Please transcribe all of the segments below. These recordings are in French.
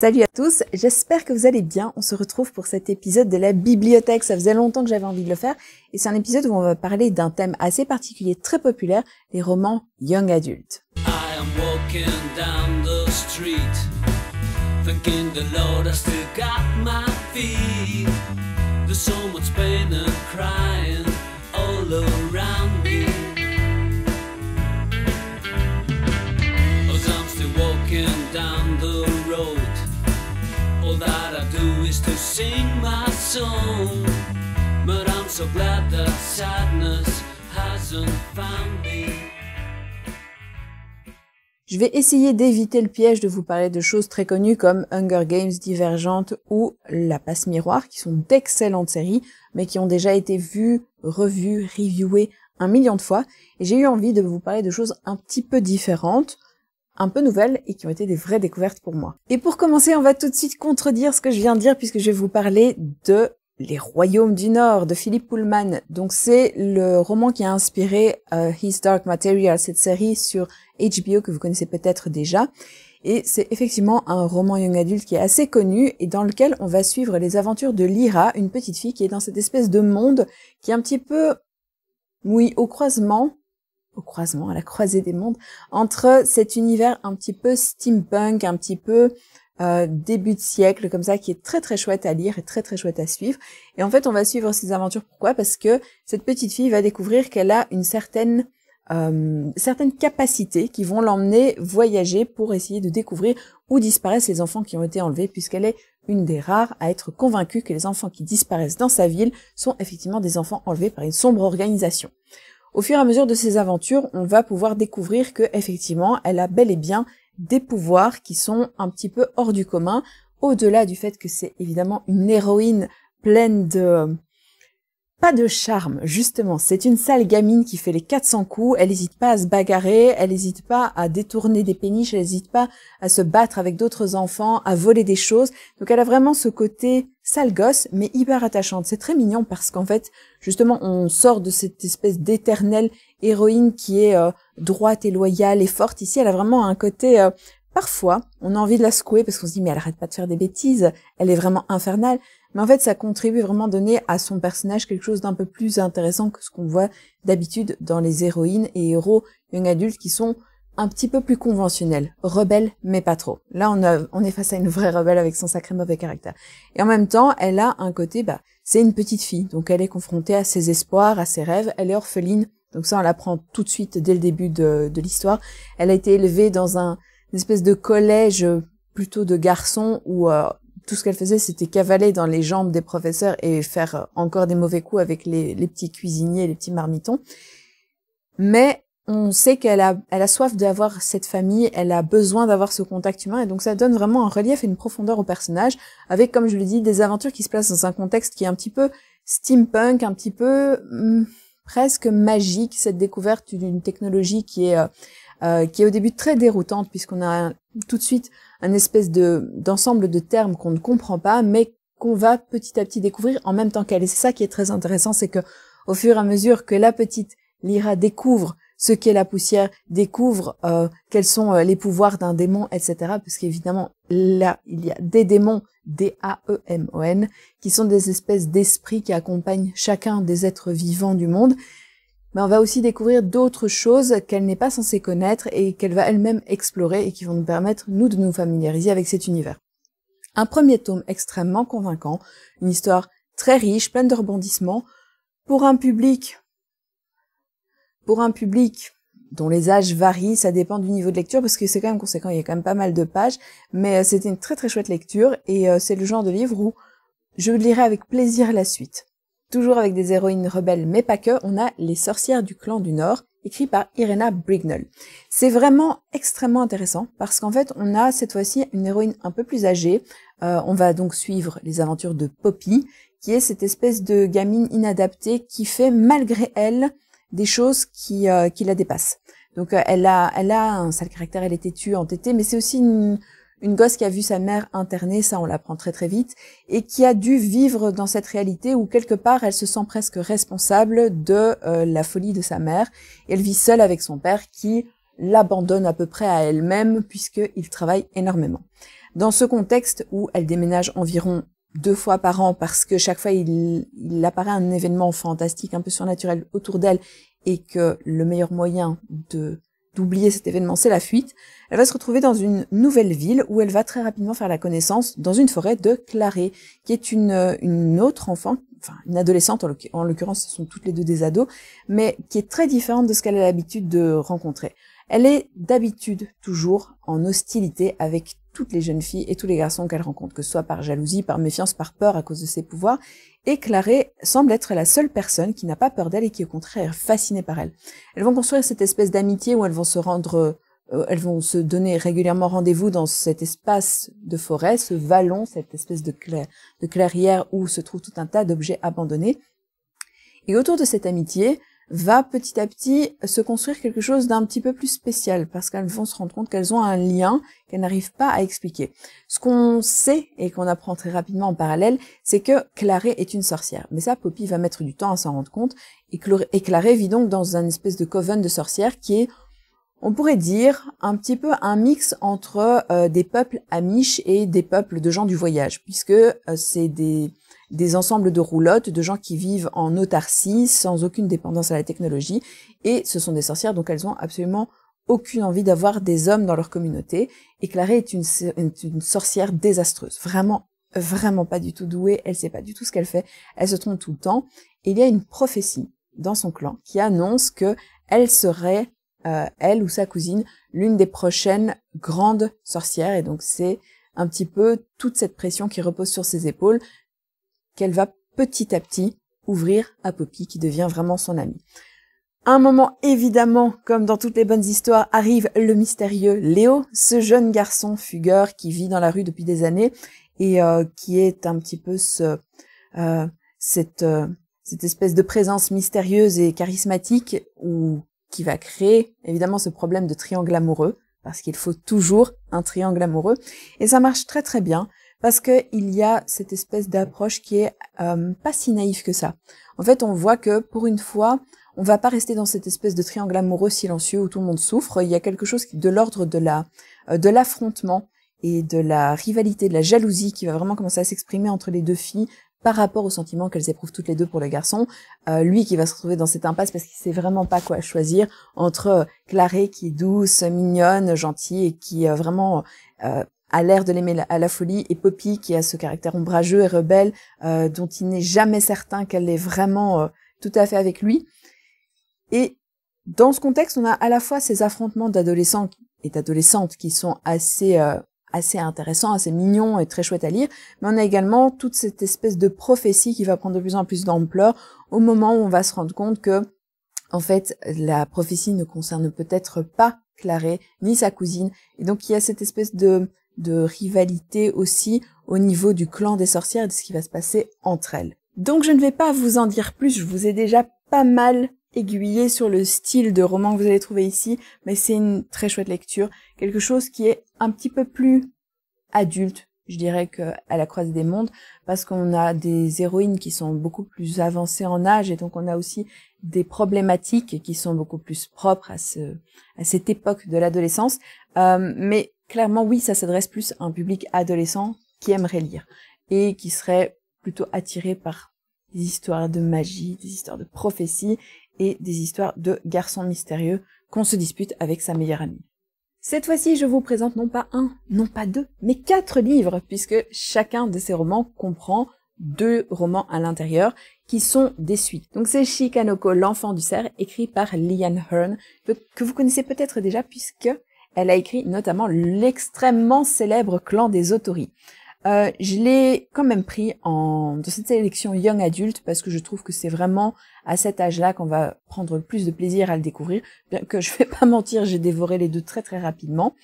Salut à tous, j'espère que vous allez bien. On se retrouve pour cet épisode de la bibliothèque. Ça faisait longtemps que j'avais envie de le faire et c'est un épisode où on va parler d'un thème assez particulier, très populaire, les romans young adult. Je vais essayer d'éviter le piège de vous parler de choses très connues comme Hunger Games, Divergente ou La Passe Miroir, qui sont d'excellentes séries, mais qui ont déjà été vues, revues, reviewées un million de fois. Et j'ai eu envie de vous parler de choses un petit peu différentes, un peu nouvelles et qui ont été des vraies découvertes pour moi. Et pour commencer, on va tout de suite contredire ce que je viens de dire puisque je vais vous parler de les Royaumes du Nord de Philippe Pullman. Donc c'est le roman qui a inspiré euh, His Dark Material, cette série sur HBO que vous connaissez peut-être déjà. Et c'est effectivement un roman young adulte qui est assez connu et dans lequel on va suivre les aventures de Lyra, une petite fille qui est dans cette espèce de monde qui est un petit peu oui, au croisement au croisement, à la croisée des mondes, entre cet univers un petit peu steampunk, un petit peu euh, début de siècle, comme ça, qui est très très chouette à lire et très très chouette à suivre. Et en fait, on va suivre ses aventures. Pourquoi Parce que cette petite fille va découvrir qu'elle a une certaine euh, certaines capacités qui vont l'emmener voyager pour essayer de découvrir où disparaissent les enfants qui ont été enlevés, puisqu'elle est une des rares à être convaincue que les enfants qui disparaissent dans sa ville sont effectivement des enfants enlevés par une sombre organisation. Au fur et à mesure de ses aventures, on va pouvoir découvrir que effectivement, elle a bel et bien des pouvoirs qui sont un petit peu hors du commun, au-delà du fait que c'est évidemment une héroïne pleine de pas de charme, justement. C'est une sale gamine qui fait les 400 coups, elle n'hésite pas à se bagarrer, elle n'hésite pas à détourner des péniches, elle n'hésite pas à se battre avec d'autres enfants, à voler des choses. Donc elle a vraiment ce côté sale gosse, mais hyper attachante. C'est très mignon parce qu'en fait, justement, on sort de cette espèce d'éternelle héroïne qui est euh, droite et loyale et forte. Ici, elle a vraiment un côté... Euh, parfois, on a envie de la secouer parce qu'on se dit mais elle arrête pas de faire des bêtises, elle est vraiment infernale. Mais en fait, ça contribue vraiment à donner à son personnage quelque chose d'un peu plus intéressant que ce qu'on voit d'habitude dans les héroïnes et héros young adultes qui sont un petit peu plus conventionnels, rebelles mais pas trop. Là, on, on est face à une vraie rebelle avec son sacré mauvais caractère. Et en même temps, elle a un côté, bah, c'est une petite fille, donc elle est confrontée à ses espoirs, à ses rêves, elle est orpheline, donc ça, on l'apprend tout de suite dès le début de, l'histoire. Elle a été élevée dans un une espèce de collège plutôt de garçons où euh, tout ce qu'elle faisait, c'était cavaler dans les jambes des professeurs et faire encore des mauvais coups avec les, petits cuisiniers, les petits marmitons. Mais on sait qu'elle a, elle a soif d'avoir cette famille, elle a besoin d'avoir ce contact humain, et donc ça donne vraiment un relief et une profondeur au personnage, avec, comme je le dis, des aventures qui se placent dans un contexte qui est un petit peu steampunk, un petit peu hmm, presque magique, cette découverte d'une technologie qui est euh, euh, qui est au début très déroutante puisqu'on a tout de suite un espèce de d'ensemble de termes qu'on ne comprend pas, mais qu'on va petit à petit découvrir en même temps qu'elle. Et c'est ça qui est très intéressant, c'est que au fur et à mesure que la petite Lyra découvre ce qu'est la poussière, découvre euh, quels sont euh, les pouvoirs d'un démon, etc. Parce qu'évidemment, là, il y a des démons, D-A-E-M-O-N, qui sont des espèces d'esprits qui accompagnent chacun des êtres vivants du monde mais on va aussi découvrir d'autres choses qu'elle n'est pas censée connaître et qu'elle va elle-même explorer et qui vont nous permettre, nous, de nous familiariser avec cet univers. Un premier tome extrêmement convaincant, une histoire très riche, pleine de rebondissements, pour un public, pour un public dont les âges varient, ça dépend du niveau de lecture parce que c'est quand même conséquent, il y a quand même pas mal de pages, mais euh, c'était une très très chouette lecture et euh, c'est le genre de livre où je lirai avec plaisir la suite. Toujours avec des héroïnes rebelles, mais pas que, on a Les sorcières du clan du Nord, écrit par Irena Brignol. C'est vraiment extrêmement intéressant parce qu'en fait, on a cette fois-ci une héroïne un peu plus âgée. Euh, on va donc suivre les aventures de Poppy, qui est cette espèce de gamine inadaptée qui fait malgré elle des choses qui, euh, qui la dépassent. Donc euh, elle a elle a un sale caractère, elle est têtue, entêtée, mais c'est aussi une, une gosse qui a vu sa mère internée, ça on l'apprend très très vite, et qui a dû vivre dans cette réalité où quelque part elle se sent presque responsable de euh, la folie de sa mère. elle vit seule avec son père qui l'abandonne à peu près à elle-même puisqu'il travaille énormément. Dans ce contexte où elle déménage environ deux fois par an parce que chaque fois il apparaît un événement fantastique, un peu surnaturel autour d'elle et que le meilleur moyen de d'oublier cet événement, c'est la fuite. Elle va se retrouver dans une nouvelle ville où elle va très rapidement faire la connaissance dans une forêt de Claré, qui est une, euh, une autre enfant, enfin une adolescente en l'occurrence, ce sont toutes les deux des ados, mais qui est très différente de ce qu'elle a l'habitude de rencontrer. Elle est d'habitude toujours en hostilité avec toutes les jeunes filles et tous les garçons qu'elle rencontre, que ce soit par jalousie, par méfiance, par peur à cause de ses pouvoirs, et Clarée semble être la seule personne qui n'a pas peur d'elle et qui au contraire est fascinée par elle. Elles vont construire cette espèce d'amitié où elles vont se rendre, euh, elles vont se donner régulièrement rendez-vous dans cet espace de forêt, ce vallon, cette espèce de, de clairière où se trouve tout un tas d'objets abandonnés. Et autour de cette amitié, va petit à petit se construire quelque chose d'un petit peu plus spécial parce qu'elles vont se rendre compte qu'elles ont un lien qu'elles n'arrivent pas à expliquer. Ce qu'on sait et qu'on apprend très rapidement en parallèle, c'est que Clarée est une sorcière. Mais ça, Poppy va mettre du temps à s'en rendre compte et, et Clarée vit donc dans une espèce de coven de sorcières qui est on pourrait dire un petit peu un mix entre euh, des peuples amish et des peuples de gens du voyage, puisque euh, c'est des des ensembles de roulottes, de gens qui vivent en autarcie, sans aucune dépendance à la technologie, et ce sont des sorcières, donc elles ont absolument aucune envie d'avoir des hommes dans leur communauté, et Clarée est une, sorcière désastreuse, vraiment vraiment pas du tout douée, elle sait pas du tout ce qu'elle fait, elle se trompe tout le temps, et il y a une prophétie dans son clan qui annonce que elle serait, euh, elle ou sa cousine, l'une des prochaines grandes sorcières, et donc c'est un petit peu toute cette pression qui repose sur ses épaules, qu'elle va petit à petit ouvrir à Poppy qui devient vraiment son amie. un moment, évidemment, comme dans toutes les bonnes histoires, arrive le mystérieux Léo, ce jeune garçon fugueur qui vit dans la rue depuis des années et euh, qui est un petit peu ce, euh, cette, euh, cette espèce de présence mystérieuse et charismatique ou qui va créer évidemment ce problème de triangle amoureux parce qu'il faut toujours un triangle amoureux et ça marche très très bien parce qu'il y a cette espèce d'approche qui est euh, pas si naïve que ça. En fait, on voit que pour une fois, on va pas rester dans cette espèce de triangle amoureux silencieux où tout le monde souffre. Il y a quelque chose de l'ordre de la euh, de l'affrontement et de la rivalité, de la jalousie qui va vraiment commencer à s'exprimer entre les deux filles par rapport au sentiment qu'elles éprouvent toutes les deux pour le garçon. Euh, lui qui va se retrouver dans cette impasse parce qu'il sait vraiment pas quoi choisir entre Claré qui est douce, mignonne, gentille et qui est vraiment à l'air de l'aimer à la folie et Poppy qui a ce caractère ombrageux et rebelle euh, dont il n'est jamais certain qu'elle est vraiment euh, tout à fait avec lui. Et dans ce contexte, on a à la fois ces affrontements d'adolescents et d'adolescentes qui sont assez euh, assez intéressants, assez mignons et très chouettes à lire, mais on a également toute cette espèce de prophétie qui va prendre de plus en plus d'ampleur au moment où on va se rendre compte que en fait, la prophétie ne concerne peut-être pas Claré ni sa cousine. Et donc il y a cette espèce de de rivalité aussi au niveau du clan des sorcières et de ce qui va se passer entre elles. Donc je ne vais pas vous en dire plus, je vous ai déjà pas mal aiguillé sur le style de roman que vous allez trouver ici, mais c'est une très chouette lecture, quelque chose qui est un petit peu plus adulte, je dirais que à la croisée des mondes, parce qu'on a des héroïnes qui sont beaucoup plus avancées en âge et donc on a aussi des problématiques qui sont beaucoup plus propres à ce à cette époque de l'adolescence. Euh, mais Clairement, oui, ça s'adresse plus à un public adolescent qui aimerait lire et qui serait plutôt attiré par des histoires de magie, des histoires de prophétie et des histoires de garçons mystérieux qu'on se dispute avec sa meilleure amie. Cette fois-ci, je vous présente non pas un, non pas deux, mais quatre livres, puisque chacun de ces romans comprend deux romans à l'intérieur qui sont des suites. Donc c'est Shikanoko, l'enfant du cerf, écrit par Lian Hearn, que vous connaissez peut-être déjà puisque elle a écrit notamment l'extrêmement célèbre Clan des Otori. Euh, je l'ai quand même pris en de cette sélection young adulte parce que je trouve que c'est vraiment à cet âge-là qu'on va prendre le plus de plaisir à le découvrir. Bien que je vais pas mentir, j'ai dévoré les deux très très rapidement.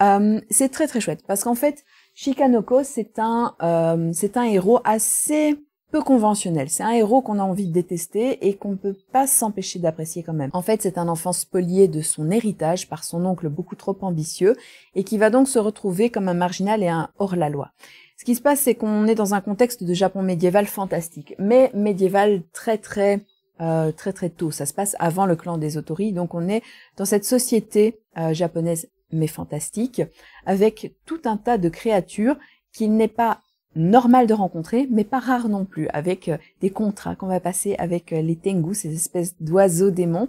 Euh, c'est très très chouette parce qu'en fait, Shikanoko c'est un euh, c'est un héros assez peu conventionnel. C'est un héros qu'on a envie de détester et qu'on ne peut pas s'empêcher d'apprécier quand même. En fait, c'est un enfant spolié de son héritage par son oncle beaucoup trop ambitieux et qui va donc se retrouver comme un marginal et un hors-la-loi. Ce qui se passe, c'est qu'on est dans un contexte de Japon médiéval fantastique, mais médiéval très très euh, très très tôt. Ça se passe avant le clan des Otori, donc on est dans cette société euh, japonaise mais fantastique, avec tout un tas de créatures qui n'est pas normal de rencontrer, mais pas rare non plus, avec euh, des contrats qu'on va passer avec euh, les tengu, ces espèces d'oiseaux démons.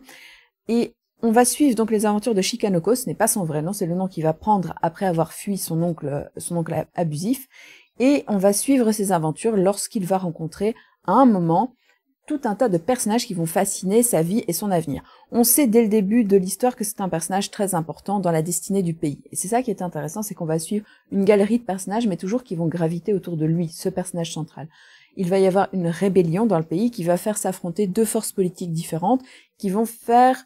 Et on va suivre donc les aventures de Shikanoko, ce n'est pas son vrai nom, c'est le nom qu'il va prendre après avoir fui son oncle, euh, son oncle abusif. Et on va suivre ses aventures lorsqu'il va rencontrer à un moment tout un tas de personnages qui vont fasciner sa vie et son avenir. On sait dès le début de l'histoire que c'est un personnage très important dans la destinée du pays. Et c'est ça qui est intéressant, c'est qu'on va suivre une galerie de personnages, mais toujours qui vont graviter autour de lui, ce personnage central. Il va y avoir une rébellion dans le pays qui va faire s'affronter deux forces politiques différentes, qui vont faire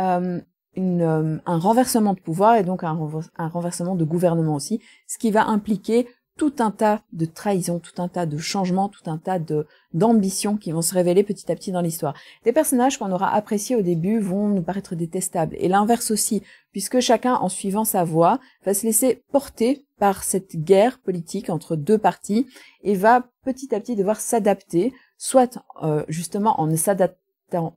euh, euh, un renversement de pouvoir et donc un, renversement de gouvernement aussi, ce qui va impliquer tout un tas de trahisons, tout un tas de changements, tout un tas de d'ambitions qui vont se révéler petit à petit dans l'histoire. Des personnages qu'on aura appréciés au début vont nous paraître détestables, et l'inverse aussi, puisque chacun, en suivant sa voie, va se laisser porter par cette guerre politique entre deux partis, et va petit à petit devoir s'adapter, soit euh, justement en ne s'adaptant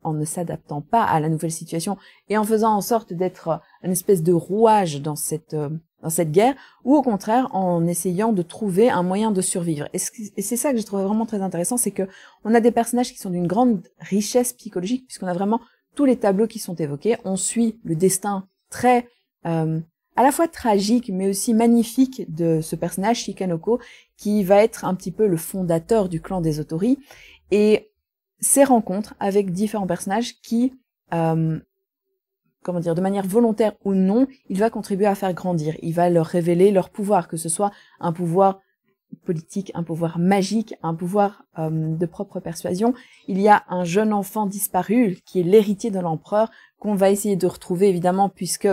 en ne s'adaptant pas à la nouvelle situation et en faisant en sorte d'être euh, une espèce de rouage dans cette euh, dans cette guerre, ou au contraire en essayant de trouver un moyen de survivre. Et c'est ça que j'ai trouvé vraiment très intéressant, c'est que on a des personnages qui sont d'une grande richesse psychologique, puisqu'on a vraiment tous les tableaux qui sont évoqués. On suit le destin très euh, à la fois tragique mais aussi magnifique de ce personnage Shikanoko, qui va être un petit peu le fondateur du clan des Otori, et ses rencontres avec différents personnages qui euh, comment dire, de manière volontaire ou non, il va contribuer à faire grandir. Il va leur révéler leur pouvoir, que ce soit un pouvoir politique, un pouvoir magique, un pouvoir euh, de propre persuasion. Il y a un jeune enfant disparu qui est l'héritier de l'empereur qu'on va essayer de retrouver évidemment puisque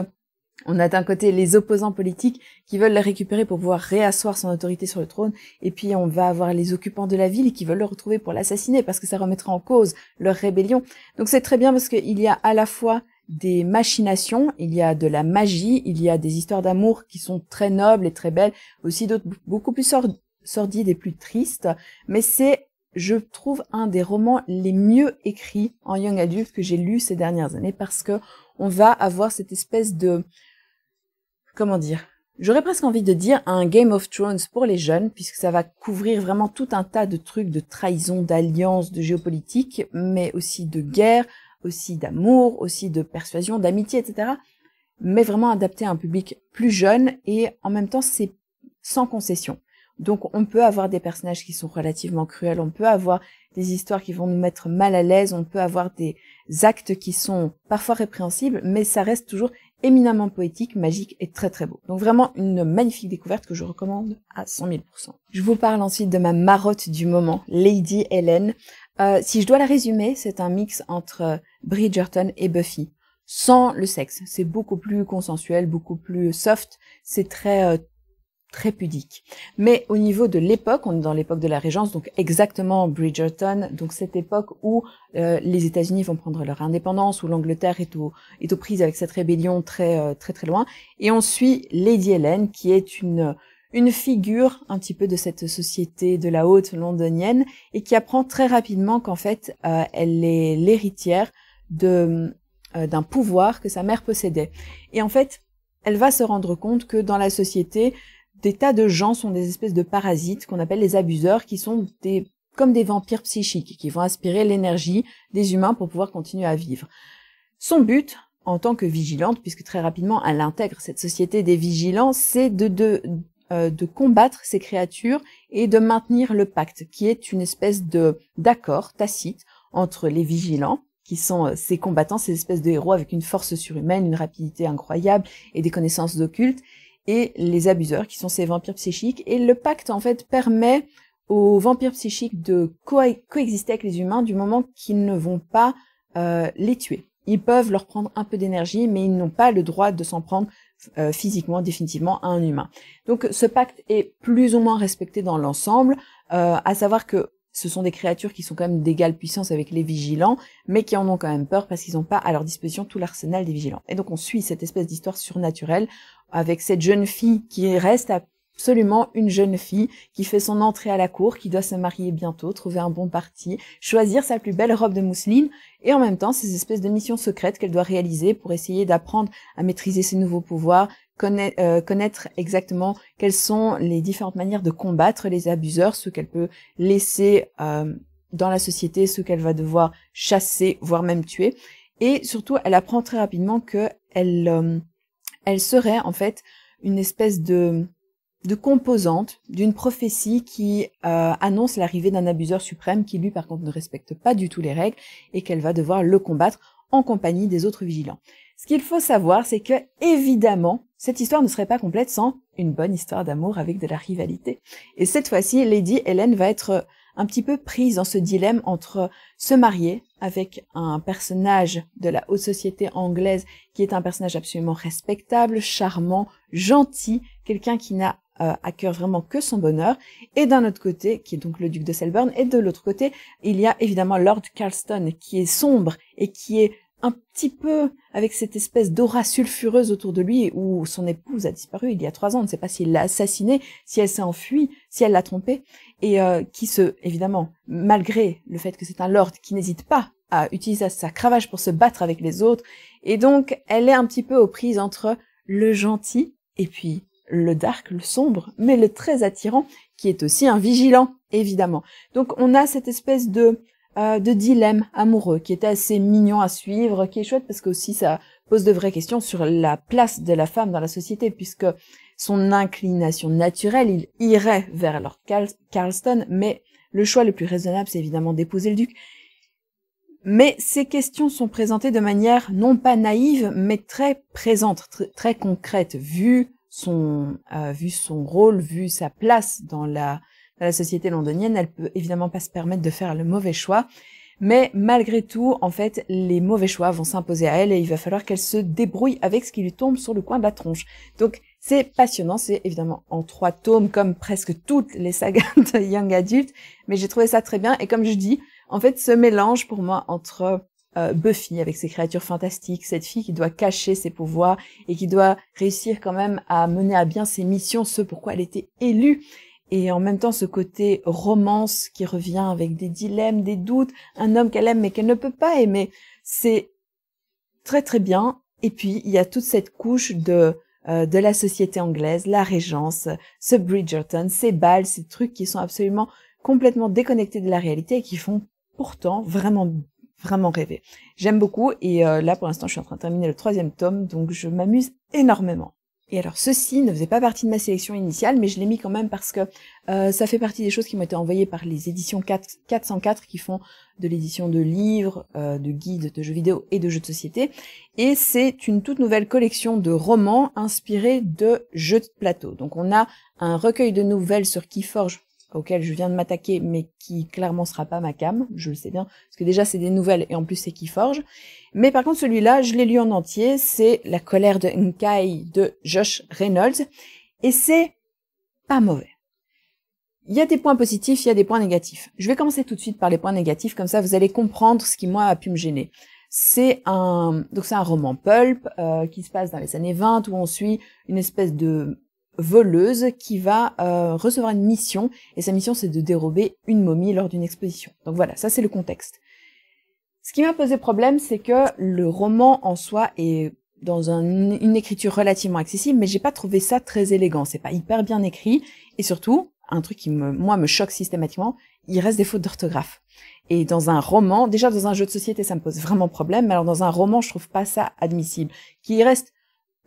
on a d'un côté les opposants politiques qui veulent le récupérer pour pouvoir réasseoir son autorité sur le trône, et puis on va avoir les occupants de la ville qui veulent le retrouver pour l'assassiner parce que ça remettra en cause leur rébellion. Donc c'est très bien parce qu'il y a à la fois des machinations, il y a de la magie, il y a des histoires d'amour qui sont très nobles et très belles, aussi d'autres beaucoup plus sordides et plus tristes, mais c'est, je trouve, un des romans les mieux écrits en young adult que j'ai lu ces dernières années parce que on va avoir cette espèce de, comment dire, J'aurais presque envie de dire un Game of Thrones pour les jeunes, puisque ça va couvrir vraiment tout un tas de trucs de trahison, d'alliance, de géopolitique, mais aussi de guerre, aussi d'amour, aussi de persuasion, d'amitié, etc. Mais vraiment adapté à un public plus jeune et en même temps c'est sans concession. Donc on peut avoir des personnages qui sont relativement cruels, on peut avoir des histoires qui vont nous mettre mal à l'aise, on peut avoir des actes qui sont parfois répréhensibles, mais ça reste toujours éminemment poétique, magique et très très beau. Donc vraiment une magnifique découverte que je recommande à 100 000%. Je vous parle ensuite de ma marotte du moment, Lady Helen. Euh, si je dois la résumer, c'est un mix entre Bridgerton et Buffy. Sans le sexe, c'est beaucoup plus consensuel, beaucoup plus soft, c'est très euh, très pudique. Mais au niveau de l'époque, on est dans l'époque de la Régence, donc exactement Bridgerton, donc cette époque où euh, les États-Unis vont prendre leur indépendance, où l'Angleterre est, au, est aux prises avec cette rébellion très euh, très très loin, et on suit Lady Helen qui est une une figure un petit peu de cette société de la haute londonienne et qui apprend très rapidement qu'en fait elle est l'héritière euh, d'un pouvoir que sa mère possédait. Et en fait, elle va se rendre compte que dans la société, des tas de gens sont des espèces de parasites qu'on appelle les abuseurs, qui sont des, comme des vampires psychiques, qui vont aspirer l'énergie des humains pour pouvoir continuer à vivre. Son but, en tant que vigilante, puisque très rapidement elle intègre cette société des vigilants, c'est de, de, euh, de combattre ces créatures et de maintenir le pacte, qui est une espèce de d'accord tacite entre les vigilants, qui sont euh, ces combattants, ces espèces de héros avec une force surhumaine, une rapidité incroyable et des connaissances occultes, et les abuseurs, qui sont ces vampires psychiques. Et le pacte, en fait, permet aux vampires psychiques de coexister avec les humains du moment qu'ils ne vont pas euh, les tuer. Ils peuvent leur prendre un peu d'énergie, mais ils n'ont pas le droit de s'en prendre euh, physiquement, définitivement, à un humain. Donc ce pacte est plus ou moins respecté dans l'ensemble, à savoir que ce sont des créatures qui sont quand même d'égale puissance avec les vigilants, mais qui en ont quand même peur parce qu'ils n'ont pas à leur disposition tout l'arsenal des vigilants. Et donc on suit cette espèce d'histoire surnaturelle avec cette jeune fille qui reste absolument une jeune fille, qui fait son entrée à la cour, qui doit se marier bientôt, trouver un bon parti, choisir sa plus belle robe de mousseline, et en même temps ces espèces de missions secrètes qu'elle doit réaliser pour essayer d'apprendre à maîtriser ses nouveaux pouvoirs, euh, connaître exactement quelles sont les différentes manières de combattre les abuseurs, ce qu'elle peut laisser euh, dans la société, ce qu'elle va devoir chasser, voire même tuer. Et surtout, elle apprend très rapidement qu'elle euh, elle serait en fait une espèce de, de composante d'une prophétie qui annonce l'arrivée d'un abuseur suprême qui lui par contre ne respecte pas du tout les règles et qu'elle va devoir le combattre en compagnie des autres vigilants. Ce qu'il faut savoir, c'est que, évidemment, cette histoire ne serait pas complète sans une bonne histoire d'amour avec de la rivalité. Et cette fois-ci, Lady Helen va être euh, un petit peu prise dans ce dilemme entre euh, se marier avec un personnage de la haute société anglaise qui est un personnage absolument respectable, charmant, gentil, quelqu'un qui n'a euh, à cœur vraiment que son bonheur, et d'un autre côté, qui est donc le duc de Selborne, et de l'autre côté, il y a évidemment Lord Carlston qui est sombre et qui est un petit peu avec cette espèce d'aura sulfureuse autour de lui où son épouse a disparu il y a trois ans. On ne sait pas s'il l'a assassinée, si elle s'est enfuie, si elle l'a trompé et euh, qui se, évidemment, malgré le fait que c'est un lord qui n'hésite pas à utiliser sa cravache pour se battre avec les autres, et donc elle est un petit peu aux prises entre le gentil et puis le dark, le sombre, mais le très attirant, qui est aussi un vigilant, évidemment. Donc on a cette espèce de euh, de dilemme amoureux qui était assez mignon à suivre, qui est chouette parce que aussi ça pose de vraies questions sur la place de la femme dans la société puisque son inclination naturelle, il irait vers Lord Carlston, mais le choix le plus raisonnable, c'est évidemment d'épouser le duc. Mais ces questions sont présentées de manière non pas naïve, mais très présente, très concrète, vu son, euh, vu son rôle, vu sa place dans la la société londonienne, elle peut évidemment pas se permettre de faire le mauvais choix. Mais malgré tout, en fait, les mauvais choix vont s'imposer à elle et il va falloir qu'elle se débrouille avec ce qui lui tombe sur le coin de la tronche. Donc, c'est passionnant, c'est évidemment en trois tomes comme presque toutes les sagas de Young Adult, mais j'ai trouvé ça très bien et comme je dis, en fait, ce mélange pour moi entre euh, Buffy avec ses créatures fantastiques, cette fille qui doit cacher ses pouvoirs et qui doit réussir quand même à mener à bien ses missions, ce pourquoi elle était élue, et en même temps ce côté romance qui revient avec des dilemmes, des doutes, un homme qu'elle aime mais qu'elle ne peut pas aimer, c'est très très bien. Et puis il y a toute cette couche de euh, de la société anglaise, la Régence, ce Bridgerton, ces balles, ces trucs qui sont absolument complètement déconnectés de la réalité et qui font pourtant vraiment vraiment rêver. J'aime beaucoup et euh, là pour l'instant je suis en train de terminer le troisième tome donc je m'amuse énormément. Et alors ceci ne faisait pas partie de ma sélection initiale, mais je l'ai mis quand même parce que euh, ça fait partie des choses qui m'ont été envoyées par les éditions 4, 404 qui font de l'édition de livres, euh, de guides, de jeux vidéo et de jeux de société. Et c'est une toute nouvelle collection de romans inspirés de jeux de plateau. Donc on a un recueil de nouvelles sur Keyforge auquel je viens de m'attaquer, mais qui clairement sera pas ma cam, je le sais bien, parce que déjà c'est des nouvelles et en plus c'est qui forge. Mais par contre celui-là, je l'ai lu en entier, c'est La colère de Nkai de Josh Reynolds, et c'est pas mauvais. Il y a des points positifs, il y a des points négatifs. Je vais commencer tout de suite par les points négatifs, comme ça vous allez comprendre ce qui moi a pu me gêner. C'est un donc c'est un roman pulp euh, qui se passe dans les années 20 où on suit une espèce de voleuse qui va euh, recevoir une mission, et sa mission c'est de dérober une momie lors d'une exposition. Donc voilà, ça c'est le contexte. Ce qui m'a posé problème, c'est que le roman en soi est dans une écriture relativement accessible, mais j'ai pas trouvé ça très élégant. C'est pas hyper bien écrit, et surtout, un truc qui me, moi me choque systématiquement, il reste des fautes d'orthographe. Et dans un roman, déjà dans un jeu de société, ça me pose vraiment problème, mais alors dans un roman, je trouve pas ça admissible. Qu'il reste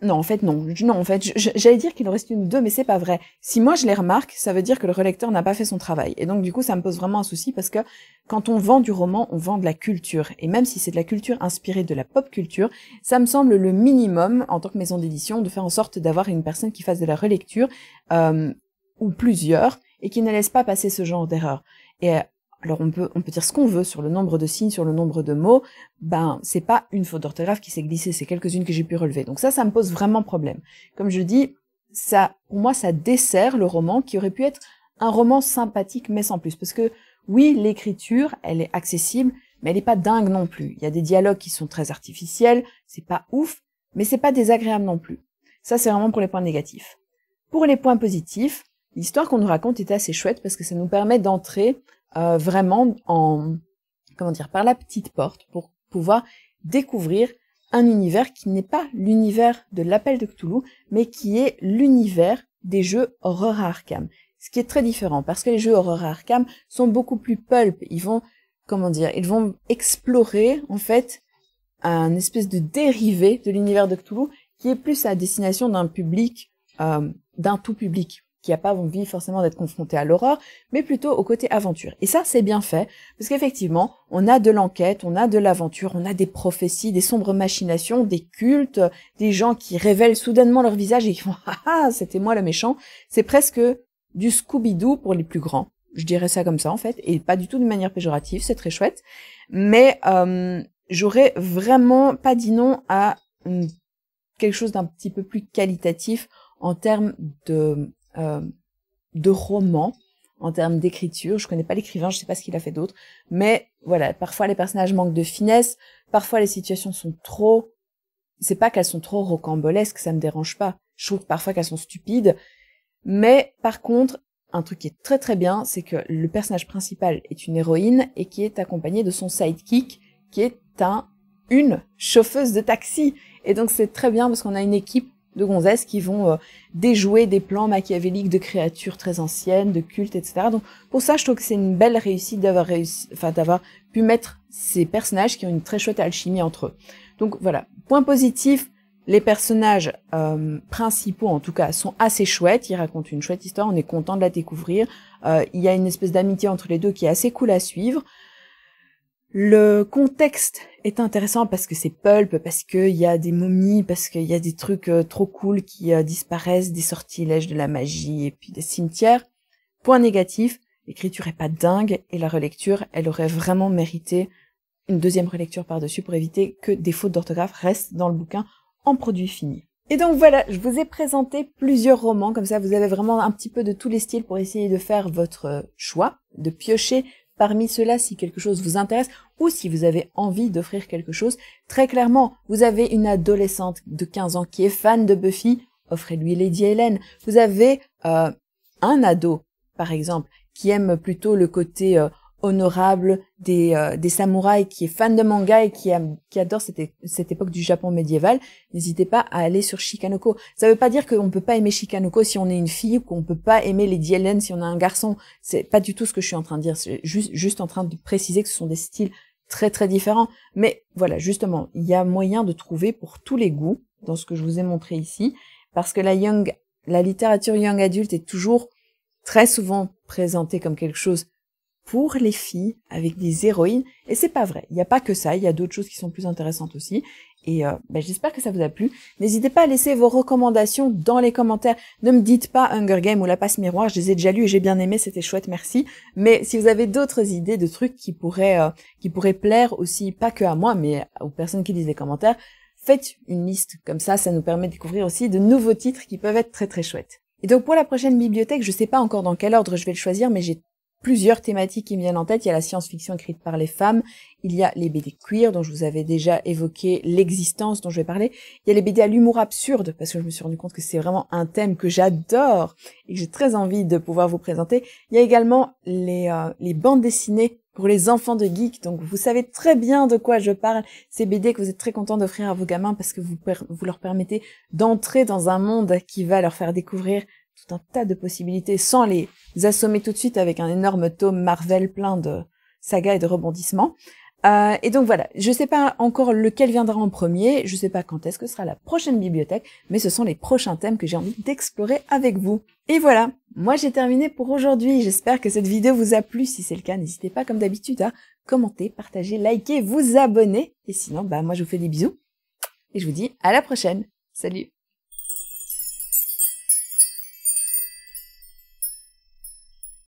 non, en fait, non. Non, en fait, j'allais dire qu'il en reste une ou deux, mais c'est pas vrai. Si moi je les remarque, ça veut dire que le relecteur n'a pas fait son travail. Et donc, du coup, ça me pose vraiment un souci parce que quand on vend du roman, on vend de la culture. Et même si c'est de la culture inspirée de la pop culture, ça me semble le minimum, en tant que maison d'édition, de faire en sorte d'avoir une personne qui fasse de la relecture, euh, ou plusieurs, et qui ne laisse pas passer ce genre d'erreur. Et euh, alors on peut, dire ce qu'on veut sur le nombre de signes, sur le nombre de mots, ben c'est pas une faute d'orthographe qui s'est glissée, c'est quelques-unes que j'ai pu relever. Donc ça, ça me pose vraiment problème. Comme je dis, ça, pour moi, ça dessert le roman qui aurait pu être un roman sympathique mais sans plus, parce que oui, l'écriture, elle est accessible, mais elle n'est pas dingue non plus. Il y a des dialogues qui sont très artificiels, c'est pas ouf, mais c'est pas désagréable non plus. Ça, c'est vraiment pour les points négatifs. Pour les points positifs, l'histoire qu'on nous raconte est assez chouette parce que ça nous permet d'entrer euh, vraiment en comment dire par la petite porte pour pouvoir découvrir un univers qui n'est pas l'univers de l'appel de Cthulhu, mais qui est l'univers des jeux Horror Arkham. Ce qui est très différent parce que les jeux Horror Arkham sont beaucoup plus pulp. Ils vont, comment dire, ils vont explorer, en fait, un espèce de dérivé de l'univers de Cthulhu qui est plus à destination d'un public, euh, d'un tout public qui a pas envie forcément d'être confronté à l'horreur, mais plutôt au côté aventure. Et ça, c'est bien fait, parce qu'effectivement, on a de l'enquête, on a de l'aventure, on a des prophéties, des sombres machinations, des cultes, des gens qui révèlent soudainement leur visage et qui font ah ah, c'était moi le méchant. C'est presque du Scooby-Doo pour les plus grands. Je dirais ça comme ça en fait, et pas du tout de manière péjorative, c'est très chouette. Mais euh, j'aurais vraiment pas dit non à mm, quelque chose d'un petit peu plus qualitatif en termes de euh, de roman en termes d'écriture. Je connais pas l'écrivain, je sais pas ce qu'il a fait d'autre, mais voilà, parfois les personnages manquent de finesse, parfois les situations sont trop. C'est pas qu'elles sont trop rocambolesques, ça me dérange pas. Je trouve parfois qu'elles sont stupides, mais par contre, un truc qui est très très bien, c'est que le personnage principal est une héroïne et qui est accompagnée de son sidekick, qui est un une chauffeuse de taxi. Et donc c'est très bien parce qu'on a une équipe de gonzesses qui vont euh, déjouer des plans machiavéliques de créatures très anciennes, de cultes, etc. Donc pour ça, je trouve que c'est une belle réussite d'avoir réussi, enfin d'avoir pu mettre ces personnages qui ont une très chouette alchimie entre eux. Donc voilà, point positif, les personnages euh, principaux, en tout cas, sont assez chouettes. Ils racontent une chouette histoire. On est content de la découvrir. Euh, il y a une espèce d'amitié entre les deux qui est assez cool à suivre. Le contexte est intéressant parce que c'est pulp, parce qu'il y a des momies, parce qu'il y a des trucs euh, trop cool qui euh, disparaissent, des sortilèges de la magie et puis des cimetières. Point négatif, l'écriture est pas dingue et la relecture, elle aurait vraiment mérité une deuxième relecture par-dessus pour éviter que des fautes d'orthographe restent dans le bouquin en produit fini. Et donc voilà, je vous ai présenté plusieurs romans, comme ça vous avez vraiment un petit peu de tous les styles pour essayer de faire votre euh, choix, de piocher parmi ceux-là si quelque chose vous intéresse ou si vous avez envie d'offrir quelque chose. Très clairement, vous avez une adolescente de 15 ans qui est fan de Buffy, offrez-lui Lady Helen. Vous avez euh, un ado, par exemple, qui aime plutôt le côté euh, honorable euh, des, samouraïs qui est fan de manga et qui, adore cette, époque du Japon médiéval, n'hésitez pas à aller sur Shikanoko. Ça veut pas dire qu'on peut pas aimer Shikanoko si on est une fille ou qu'on ne peut pas aimer les dielen si on a un garçon. C'est pas du tout ce que je suis en train de dire. C'est juste, juste en train de préciser que ce sont des styles très très différents. Mais voilà, justement, il y a moyen de trouver pour tous les goûts dans ce que je vous ai montré ici, parce que la young, la littérature young adulte est toujours très souvent présentée comme quelque chose pour les filles avec des héroïnes. Et c'est pas vrai. Il n'y a pas que ça. Il y a d'autres choses qui sont plus intéressantes aussi. Et euh, ben, j'espère que ça vous a plu. N'hésitez pas à laisser vos recommandations dans les commentaires. Ne me dites pas Hunger Game ou La Passe Miroir. Je les ai déjà lus et j'ai bien aimé. C'était chouette. Merci. Mais si vous avez d'autres idées de trucs qui pourraient, euh, qui pourraient plaire aussi, pas que à moi, mais aux personnes qui lisent les commentaires, faites une liste. Comme ça, ça nous permet de découvrir aussi de nouveaux titres qui peuvent être très très chouettes. Et donc pour la prochaine bibliothèque, je sais pas encore dans quel ordre je vais le choisir, mais j'ai plusieurs thématiques qui me viennent en tête. Il y a la science-fiction écrite par les femmes, il y a les BD queer dont je vous avais déjà évoqué l'existence dont je vais parler, il y a les BD à l'humour absurde parce que je me suis rendu compte que c'est vraiment un thème que j'adore et que j'ai très envie de pouvoir vous présenter. Il y a également les, euh, bandes dessinées pour les enfants de geeks, Donc vous savez très bien de quoi je parle, ces BD que vous êtes très contents d'offrir à vos gamins parce que vous leur permettez d'entrer dans un monde qui va leur faire découvrir tout un tas de possibilités sans les assommer tout de suite avec un énorme tome Marvel plein de sagas et de rebondissements. Euh, et donc voilà, je ne sais pas encore lequel viendra en premier, je ne sais pas quand est-ce que sera la prochaine bibliothèque, mais ce sont les prochains thèmes que j'ai envie d'explorer avec vous. Et voilà, moi j'ai terminé pour aujourd'hui, j'espère que cette vidéo vous a plu, si c'est le cas n'hésitez pas comme d'habitude à commenter, partager, liker, vous abonner, et sinon bah moi je vous fais des bisous, et je vous dis à la prochaine, salut